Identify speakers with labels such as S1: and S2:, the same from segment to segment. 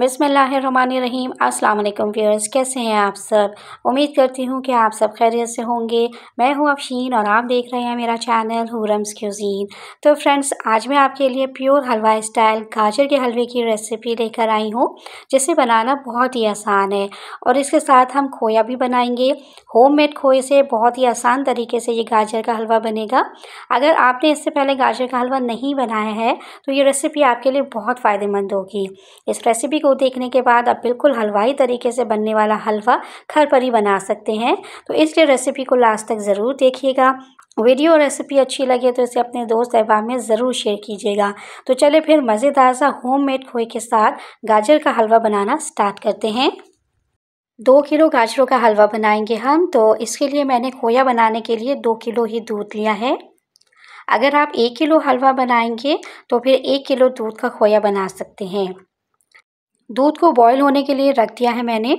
S1: बिसमीम अल्लाम व्यूअर्स कैसे हैं आप सब उम्मीद करती हूँ कि आप सब खैरियत से होंगे मैं हूँ अफशीन और आप देख रहे हैं मेरा चैनल हुरम्स क्यूजीन तो फ्रेंड्स आज मैं आपके लिए प्योर हलवा स्टाइल गाजर के हलवे की रेसिपी लेकर आई हूँ जिसे बनाना बहुत ही आसान है और इसके साथ हम खोया भी बनाएंगे होम मेड खोए से बहुत ही आसान तरीके से ये गाजर का हलवा बनेगा अगर आपने इससे पहले गाजर का हलवा नहीं बनाया है तो ये रेसिपी आपके लिए बहुत फ़ायदेमंद होगी इस रेसिपी को देखने के बाद आप बिल्कुल हलवाई तरीके से बनने वाला हलवा घर पर ही बना सकते हैं तो इसलिए रेसिपी को लास्ट तक ज़रूर देखिएगा वीडियो रेसिपी अच्छी लगे तो इसे अपने दोस्त अहबाब में ज़रूर शेयर कीजिएगा तो चले फिर मज़ेदार सा होममेड खोए के साथ गाजर का हलवा बनाना स्टार्ट करते हैं दो किलो गाजरों का हलवा बनाएंगे हम तो इसके लिए मैंने खोया बनाने के लिए दो किलो ही दूध लिया है अगर आप एक किलो हलवा बनाएंगे तो फिर एक किलो दूध का खोया बना सकते हैं दूध को बॉईल होने के लिए रख दिया है मैंने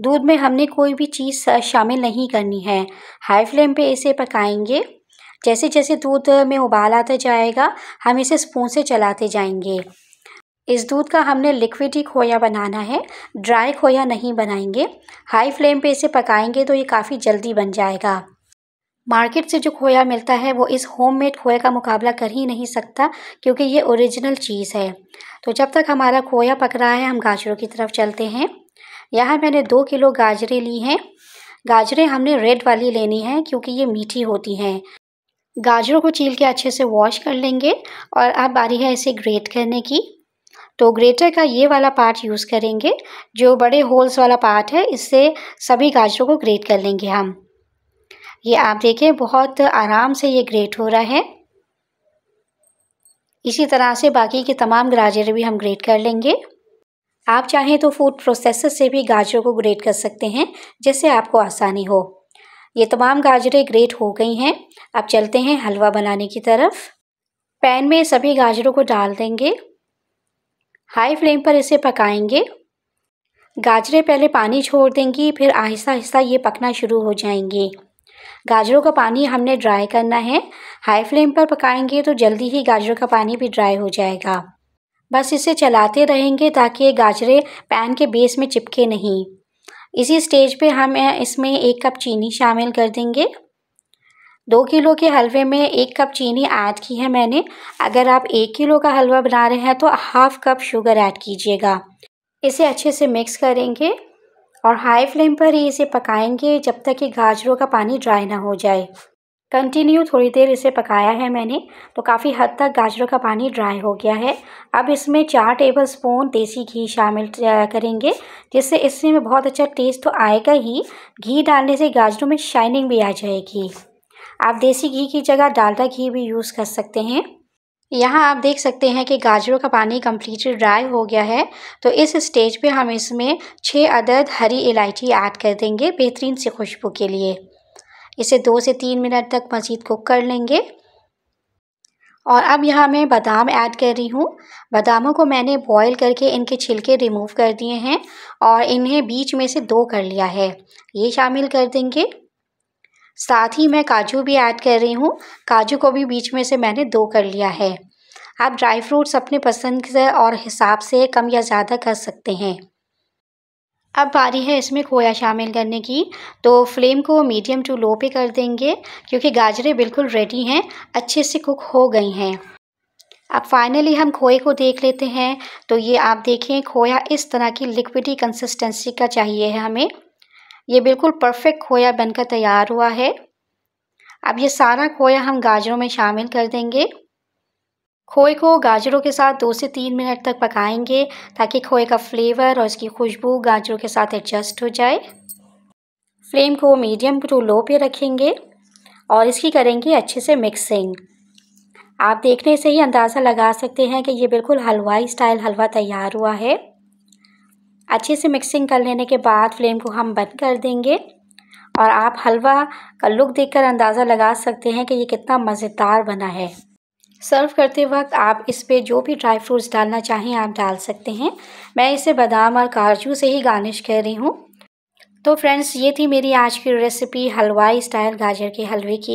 S1: दूध में हमने कोई भी चीज़ शामिल नहीं करनी है हाई फ्लेम पे इसे पकाएंगे जैसे जैसे दूध में उबाल आता जाएगा हम इसे स्पून से चलाते जाएंगे इस दूध का हमने लिक्विड ही खोया बनाना है ड्राई खोया नहीं बनाएंगे हाई फ्लेम पे इसे पकाएंगे तो ये काफ़ी जल्दी बन जाएगा मार्केट से जो खोया मिलता है वो इस होममेड खोए का मुकाबला कर ही नहीं सकता क्योंकि ये ओरिजिनल चीज़ है तो जब तक हमारा खोया पक रहा है हम गाजरों की तरफ चलते हैं यहाँ मैंने दो किलो गाजरें ली हैं गाजरें हमने रेड वाली लेनी है क्योंकि ये मीठी होती हैं गाजरों को चील के अच्छे से वॉश कर लेंगे और अब बारी है इसे ग्रेट करने की तो ग्रेटर का ये वाला पार्ट यूज़ करेंगे जो बड़े होल्स वाला पार्ट है इससे सभी गाजरों को ग्रेट कर लेंगे हम ये आप देखें बहुत आराम से ये ग्रेट हो रहा है इसी तरह से बाकी के तमाम गाजर भी हम ग्रेट कर लेंगे आप चाहें तो फूड प्रोसेसर से भी गाजरों को ग्रेट कर सकते हैं जिससे आपको आसानी हो ये तमाम गाजरें ग्रेट हो गई हैं अब चलते हैं हलवा बनाने की तरफ पैन में सभी गाजरों को डाल देंगे हाई फ्लेम पर इसे पकाएंगे गाजरें पहले पानी छोड़ देंगी फिर आहिस्ता आहिस्ता ये पकना शुरू हो जाएंगी गाजरों का पानी हमने ड्राई करना है हाई फ्लेम पर पकाएंगे तो जल्दी ही गाजरों का पानी भी ड्राई हो जाएगा बस इसे चलाते रहेंगे ताकि ये गाजरे पैन के बेस में चिपके नहीं इसी स्टेज पे हम इसमें एक कप चीनी शामिल कर देंगे दो किलो के हलवे में एक कप चीनी ऐड की है मैंने अगर आप एक किलो का हलवा बना रहे हैं तो हाफ़ कप शुगर ऐड कीजिएगा इसे अच्छे से मिक्स करेंगे और हाई फ्लेम पर ही इसे पकाएंगे जब तक कि गाजरों का पानी ड्राई ना हो जाए कंटिन्यू थोड़ी देर इसे पकाया है मैंने तो काफ़ी हद तक गाजरों का पानी ड्राई हो गया है अब इसमें चार टेबल स्पून देसी घी शामिल करेंगे जिससे इसमें बहुत अच्छा टेस्ट तो आएगा ही घी डालने से गाजरों में शाइनिंग भी आ जाएगी आप देसी घी की जगह डालडा घी भी यूज़ कर सकते हैं यहाँ आप देख सकते हैं कि गाजरों का पानी कम्प्लीटली ड्राई हो गया है तो इस स्टेज पे हम इसमें छः अदद हरी इलायची ऐड कर देंगे बेहतरीन से खुशबू के लिए इसे दो से तीन मिनट तक मज़ीद कुक कर लेंगे और अब यहाँ मैं बादाम ऐड कर रही हूँ बादामों को मैंने बॉईल करके इनके छिलके रिमूव कर दिए हैं और इन्हें बीच में से दो कर लिया है ये शामिल कर देंगे साथ ही मैं काजू भी ऐड कर रही हूँ काजू को भी बीच में से मैंने दो कर लिया है आप ड्राई फ्रूट्स अपने पसंद से और हिसाब से कम या ज़्यादा कर सकते हैं अब बारी है इसमें खोया शामिल करने की तो फ्लेम को मीडियम टू लो पे कर देंगे क्योंकि गाजरें बिल्कुल रेडी हैं अच्छे से कुक हो गई हैं अब फाइनली हम खोए को देख लेते हैं तो ये आप देखें खोया इस तरह की लिक्विडी कंसिस्टेंसी का चाहिए है हमें ये बिल्कुल परफेक्ट खोया बनकर तैयार हुआ है अब ये सारा खोया हम गाजरों में शामिल कर देंगे खोए को गाजरों के साथ दो से तीन मिनट तक पकाएंगे ताकि खोए का फ्लेवर और इसकी खुशबू गाजरों के साथ एडजस्ट हो जाए फ्लेम को मीडियम टू लो पे रखेंगे और इसकी करेंगे अच्छे से मिक्सिंग आप देखने से ही अंदाज़ा लगा सकते हैं कि ये बिल्कुल हलवाई स्टाइल हलवा तैयार हुआ है अच्छे से मिक्सिंग कर लेने के बाद फ्लेम को हम बंद कर देंगे और आप हलवा का लुक देखकर अंदाज़ा लगा सकते हैं कि ये कितना मज़ेदार बना है सर्व करते वक्त आप इस पे जो भी ड्राई फ्रूट्स डालना चाहें आप डाल सकते हैं मैं इसे बादाम और काजू से ही गार्निश कर रही हूँ तो फ्रेंड्स ये थी मेरी आज की रेसिपी हलवाई स्टाइल गाजर के हलवे की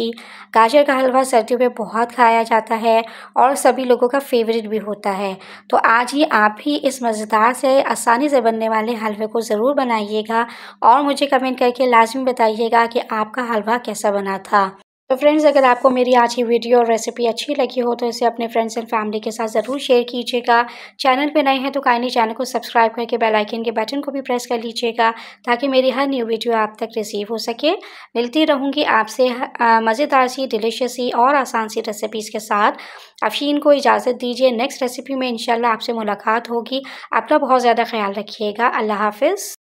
S1: गाजर का हलवा सर्दियों में बहुत खाया जाता है और सभी लोगों का फेवरेट भी होता है तो आज ही आप ही इस मज़ेदार से आसानी से बनने वाले हलवे को ज़रूर बनाइएगा और मुझे कमेंट करके लाजमी बताइएगा कि आपका हलवा कैसा बना था तो फ्रेंड्स अगर आपको मेरी आज की वीडियो और रेसिपी अच्छी लगी हो तो इसे अपने फ्रेंड्स एंड फैमिली के साथ ज़रूर शेयर कीजिएगा चैनल पे नए हैं तो काइंडली चैनल को सब्सक्राइब करके बेल आइकन के बटन को भी प्रेस कर लीजिएगा ताकि मेरी हर न्यू वीडियो आप तक रिसीव हो सके मिलती रहूँगी आपसे मज़ेदार सी डिलीशियस सी और आसान सी रेसिपीज़ के साथ अफीन को इजाज़त दीजिए नेक्स्ट रेसिपी में इनशाला आपसे मुलाकात होगी अपना बहुत ज़्यादा ख्याल रखिएगा अल्लाह हाफिज़